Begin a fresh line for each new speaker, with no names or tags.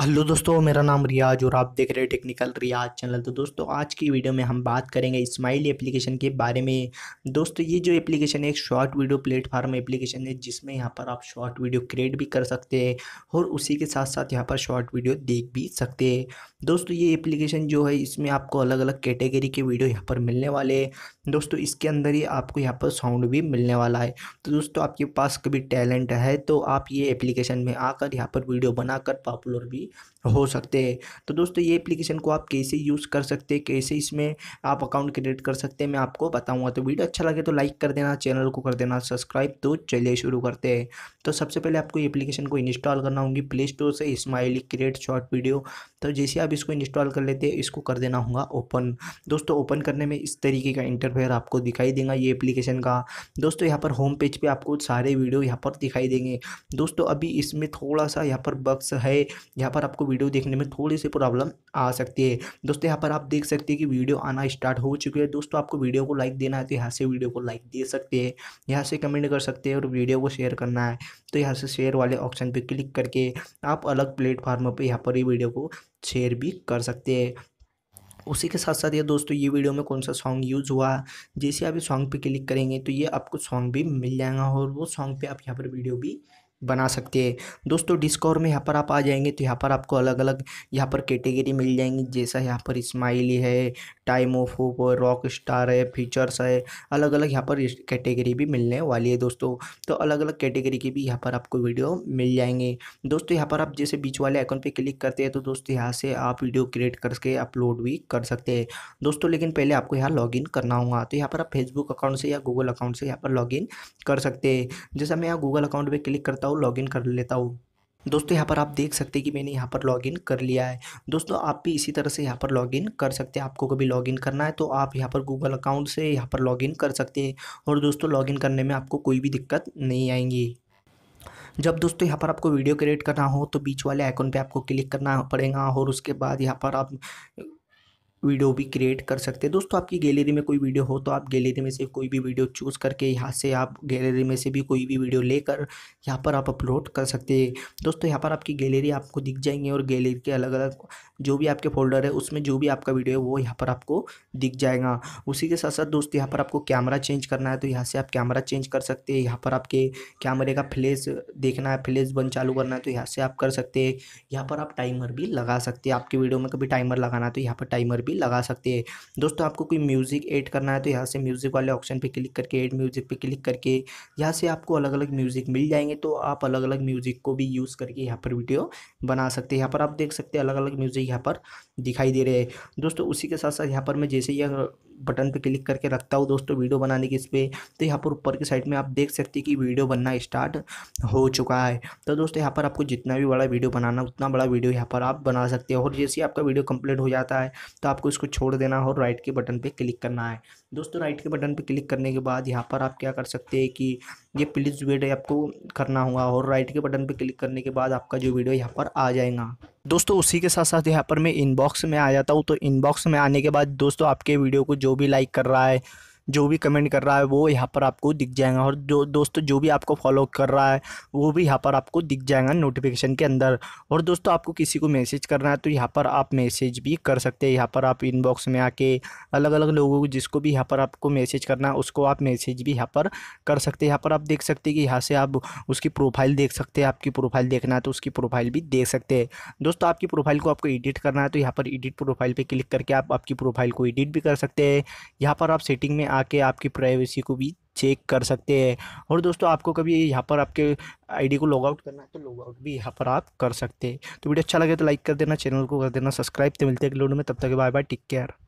hello दोस्तों मेरा नाम रियाज और आप देख रहे हैं टेक्निकल रियाज चैनल तो दोस्तों आज की वीडियो में हम बात करेंगे स्माइल एप्लीकेशन के बारे में दोस्तों ये जो एप्लीकेशन है एक शॉर्ट वीडियो प्लेटफार्म एप्लीकेशन है जिसमें यहाँ पर आप शॉर्ट वीडियो क्रिएट भी कर सकते हैं और उसी के साथ साथ यहाँ पर शॉर्ट वीडियो देख भी सकते हैं दोस्तों ये एप्लीकेशन जो है इसमें आपको अलग अलग कैटेगरी के वीडियो यहाँ पर मिलने वाले हैं दोस्तों इसके अंदर ही आपको यहाँ पर साउंड भी मिलने वाला है तो दोस्तों आपके पास कभी टैलेंट है तो आप ये एप्लीकेशन में आकर यहाँ पर वीडियो बनाकर पॉपुलर भी भी हो सकते हैं तो दोस्तों ये एप्लीकेशन को आप कैसे यूज़ कर सकते हैं कैसे इसमें आप अकाउंट क्रिएट कर सकते हैं मैं आपको बताऊंगा तो वीडियो अच्छा लगे तो लाइक कर देना चैनल को कर देना सब्सक्राइब तो चलिए शुरू करते हैं तो सबसे पहले आपको एप्लीकेशन को इंस्टॉल करना होगी प्ले स्टोर से स्माइली क्रिएट शॉर्ट वीडियो तो जैसे आप इसको इंस्टॉल कर लेते हैं इसको कर देना होगा ओपन दोस्तों ओपन करने में इस तरीके का इंटरफेयर आपको दिखाई देगा ये एप्लीकेशन का दोस्तों यहाँ पर होम पेज पर आपको सारे वीडियो यहाँ पर दिखाई देंगे दोस्तों अभी इसमें थोड़ा सा यहाँ पर बक्स है यहाँ पर आपको वीडियो देखने में थोड़ी सी प्रॉब्लम आ सकती है दोस्तों यहाँ पर आप देख सकते हैं कि वीडियो आना स्टार्ट हो चुके है दोस्तों आपको वीडियो को लाइक देना है तो यहाँ से वीडियो को लाइक दे सकते हैं यहाँ से कमेंट कर सकते हैं और वीडियो को शेयर करना है तो यहाँ से शेयर वाले ऑप्शन पर क्लिक करके आप अलग प्लेटफॉर्म पर यहाँ पर ही वीडियो को शेयर भी कर सकते हैं उसी के साथ साथ ये दोस्तों ये वीडियो में कौन सा सॉन्ग यूज़ हुआ जैसे आप इस सॉन्ग पे क्लिक करेंगे तो ये आपको सॉन्ग भी मिल जाएगा और वो सॉन्ग पे आप यहाँ पर वीडियो भी बना सकते हैं दोस्तों डिस्कवर में यहाँ पर आप आ जाएंगे तो यहाँ पर आपको अलग अलग यहाँ पर कैटेगरी मिल जाएंगी जैसा यहाँ पर स्माइली है time off hope rock star है फीचर्स है अलग अलग यहाँ पर कैटेगरी भी मिलने वाली है दोस्तों तो अलग अलग कैटेगरी की भी यहाँ पर आपको वीडियो मिल जाएंगे दोस्तों यहाँ पर आप जैसे बीच वाले आइकन पर क्लिक करते हैं तो दोस्तों यहाँ से आप वीडियो क्रिएट करके अपलोड भी कर सकते हैं दोस्तों लेकिन पहले आपको यहाँ लॉग करना होगा तो यहाँ पर आप फेसबुक अकाउंट से या गूगल अकाउंट से यहाँ पर लॉग कर सकते हैं जैसा मैं यहाँ गूगल अकाउंट पर क्लिक करता हूँ हूँ लॉगिन कर लेता हूँ दोस्तों यहाँ पर आप देख सकते हैं कि मैंने यहाँ पर लॉगिन कर लिया है दोस्तों आप भी इसी तरह से यहाँ पर लॉगिन कर सकते हैं आपको कभी लॉगिन करना है तो आप यहाँ पर गूगल अकाउंट से यहाँ पर लॉगिन कर सकते हैं और दोस्तों लॉगिन करने में आपको कोई भी दिक्कत नहीं आएंगी जब दोस्तों यहाँ पर आपको वीडियो क्रिएट करना हो तो बीच वाले आइकॉन पर आपको क्लिक करना पड़ेगा और उसके बाद यहाँ पर आप वीडियो भी क्रिएट कर सकते हैं दोस्तों आपकी गैलरी में कोई वीडियो हो तो आप गैलरी में से कोई भी वीडियो चूज़ करके यहाँ से आप गैलरी में से भी कोई भी वीडियो लेकर यहाँ पर आप अपलोड कर सकते हैं दोस्तों यहाँ पर आपकी गैलरी आपको दिख जाएंगे और गैलरी के अलग अलग जो भी आपके फोल्डर है उसमें जो भी आपका वीडियो है वो यहाँ पर आपको दिख जाएगा उसी के साथ साथ दोस्तों यहाँ पर आपको कैमरा चेंज करना है तो यहाँ से आप कैमरा चेंज कर सकते हैं यहाँ पर आपके कैमरे का फ्लैश देखना है फ्लैश बंद चालू करना है तो यहाँ से आप कर सकते हैं यहाँ पर आप टाइमर भी लगा सकते हैं आपकी वीडियो में कभी टाइमर लगाना है तो यहाँ पर टाइमर भी भी लगा सकते हैं दोस्तों आपको कोई म्यूज़िक ऐड करना है तो यहाँ से म्यूज़िक वाले ऑप्शन पे क्लिक करके ऐड म्यूज़िक पे क्लिक करके यहाँ से आपको अलग अलग म्यूज़िक मिल जाएंगे तो आप अलग अलग म्यूज़िक को भी यूज़ करके यहाँ पर वीडियो बना सकते हैं यहाँ पर आप देख सकते हैं अलग अलग म्यूज़िक यहाँ पर दिखाई दे रहे हैं दोस्तों उसी के साथ साथ यहाँ पर मैं जैसे यह बटन पे क्लिक करके रखता हूँ दोस्तों वीडियो बनाने के इस पर तो यहाँ पर ऊपर की साइड में आप देख सकते हैं कि वीडियो बनना स्टार्ट हो चुका है तो दोस्तों यहाँ पर आपको जितना भी बड़ा वीडियो बनाना उतना बड़ा वीडियो यहाँ पर आप बना सकते हैं और जैसे आपका वीडियो कंप्लीट हो जाता है तो आप आपको इसको छोड़ देना और राइट के बटन पे क्लिक करना है दोस्तों राइट के बटन पे क्लिक करने के बाद यहाँ पर आप क्या कर सकते हैं कि ये प्लीज़ वेट आपको करना होगा और राइट के बटन पर क्लिक करने के बाद आपका जो वीडियो यहाँ पर आ जाएगा दोस्तों उसी के साथ साथ यहाँ पर मैं इनबॉक्स में आ जाता हूँ तो इनबॉक्स में आने के बाद दोस्तों आपके वीडियो को जो भी लाइक कर रहा है जो भी कमेंट कर रहा है वो यहाँ पर आपको दिख जाएगा और जो दोस्तों जो भी आपको फॉलो कर रहा है वो भी यहाँ पर आपको दिख जाएगा नोटिफिकेशन के अंदर और दोस्तों आपको किसी को मैसेज करना है तो यहाँ पर आप मैसेज भी कर सकते हैं यहाँ पर आप इनबॉक्स में आके अलग अलग लोगों को जिसको भी यहाँ पर आपको मैसेज करना है उसको आप मैसेज भी यहाँ पर कर सकते हैं यहाँ पर आप देख सकते हैं कि यहाँ से आप उसकी प्रोफाइल देख सकते हैं आपकी प्रोफाइल देखना है तो उसकी प्रोफाइल भी देख सकते हैं दोस्तों आपकी प्रोफाइल को आपको एडिट करना है तो यहाँ पर एडिट प्रोफाइल पर क्लिक करके आप आपकी प्रोफाइल को एडिट भी कर सकते हैं यहाँ पर आप सेटिंग में आके आपकी प्राइवेसी को भी चेक कर सकते हैं और दोस्तों आपको कभी यहाँ पर आपके आईडी को लॉग आउट करना है तो लॉग आउट भी यहाँ पर आप कर सकते हैं तो वीडियो अच्छा लगे तो लाइक कर देना चैनल को कर देना सब्सक्राइब तो मिलते हैं लोड में तब तक बाय बाय टेक केयर